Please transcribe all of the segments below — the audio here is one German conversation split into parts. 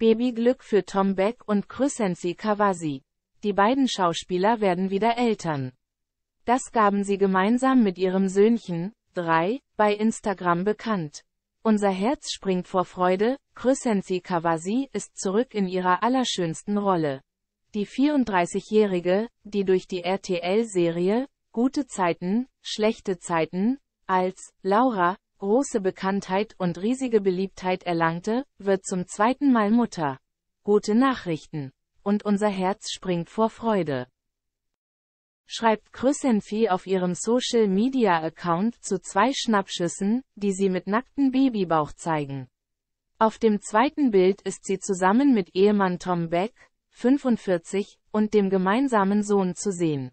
Babyglück für Tom Beck und Crescency Kawasi. Die beiden Schauspieler werden wieder Eltern. Das gaben sie gemeinsam mit ihrem Söhnchen, 3, bei Instagram bekannt. Unser Herz springt vor Freude, Crescency Kawasi ist zurück in ihrer allerschönsten Rolle. Die 34-Jährige, die durch die RTL-Serie Gute Zeiten, schlechte Zeiten als Laura große Bekanntheit und riesige Beliebtheit erlangte, wird zum zweiten Mal Mutter. Gute Nachrichten. Und unser Herz springt vor Freude. Schreibt Krüssenvieh auf ihrem Social Media Account zu zwei Schnappschüssen, die sie mit nacktem Babybauch zeigen. Auf dem zweiten Bild ist sie zusammen mit Ehemann Tom Beck, 45, und dem gemeinsamen Sohn zu sehen.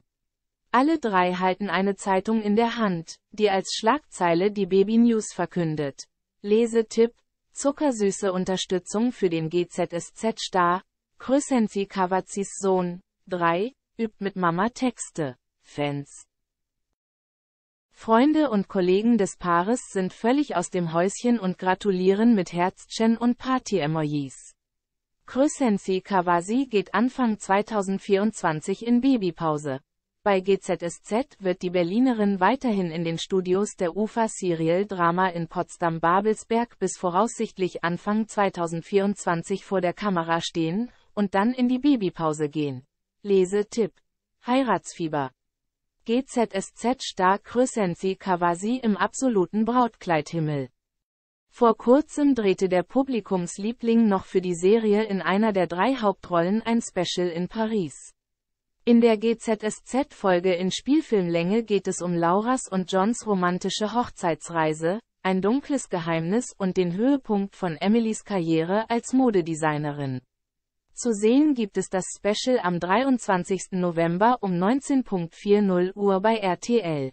Alle drei halten eine Zeitung in der Hand, die als Schlagzeile die Baby News verkündet. Lesetipp, zuckersüße Unterstützung für den GZSZ-Star, Crescenzi Cavazis Sohn, 3, übt mit Mama Texte, Fans. Freunde und Kollegen des Paares sind völlig aus dem Häuschen und gratulieren mit Herzchen und Party-Emojis. Crescenzi Cavasi geht Anfang 2024 in Babypause. Bei GZSZ wird die Berlinerin weiterhin in den Studios der UFA Serial Drama in Potsdam-Babelsberg bis voraussichtlich Anfang 2024 vor der Kamera stehen und dann in die Babypause gehen. Lese Tipp. Heiratsfieber. GZSZ-Star Crescenzi Kawasi im absoluten Brautkleidhimmel. Vor kurzem drehte der Publikumsliebling noch für die Serie in einer der drei Hauptrollen ein Special in Paris. In der GZSZ-Folge in Spielfilmlänge geht es um Lauras und Johns romantische Hochzeitsreise, ein dunkles Geheimnis und den Höhepunkt von Emilys Karriere als Modedesignerin. Zu sehen gibt es das Special am 23. November um 19.40 Uhr bei RTL.